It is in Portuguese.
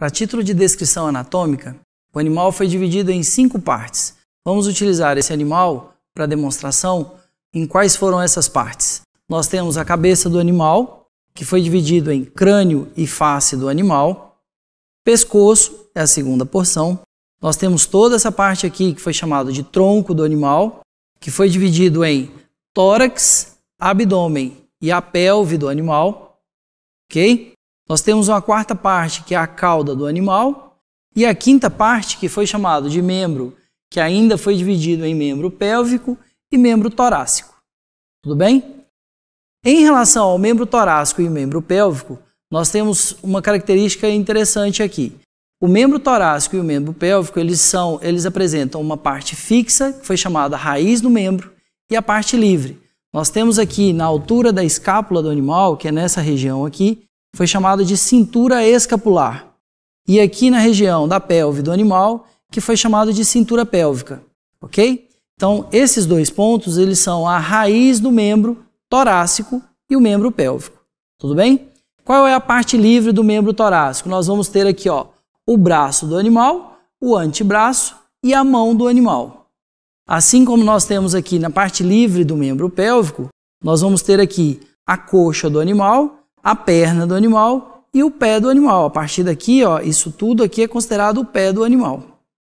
Para título de descrição anatômica, o animal foi dividido em cinco partes. Vamos utilizar esse animal para demonstração em quais foram essas partes. Nós temos a cabeça do animal, que foi dividido em crânio e face do animal. Pescoço é a segunda porção. Nós temos toda essa parte aqui que foi chamada de tronco do animal, que foi dividido em tórax, abdômen e a pelve do animal, ok? Nós temos uma quarta parte, que é a cauda do animal, e a quinta parte, que foi chamado de membro, que ainda foi dividido em membro pélvico e membro torácico. Tudo bem? Em relação ao membro torácico e membro pélvico, nós temos uma característica interessante aqui. O membro torácico e o membro pélvico, eles são, eles apresentam uma parte fixa, que foi chamada raiz do membro, e a parte livre. Nós temos aqui na altura da escápula do animal, que é nessa região aqui, foi chamado de cintura escapular, e aqui na região da pelve do animal, que foi chamado de cintura pélvica, ok? Então, esses dois pontos, eles são a raiz do membro torácico e o membro pélvico, tudo bem? Qual é a parte livre do membro torácico? Nós vamos ter aqui, ó, o braço do animal, o antebraço e a mão do animal. Assim como nós temos aqui na parte livre do membro pélvico, nós vamos ter aqui a coxa do animal a perna do animal e o pé do animal. A partir daqui, ó, isso tudo aqui é considerado o pé do animal.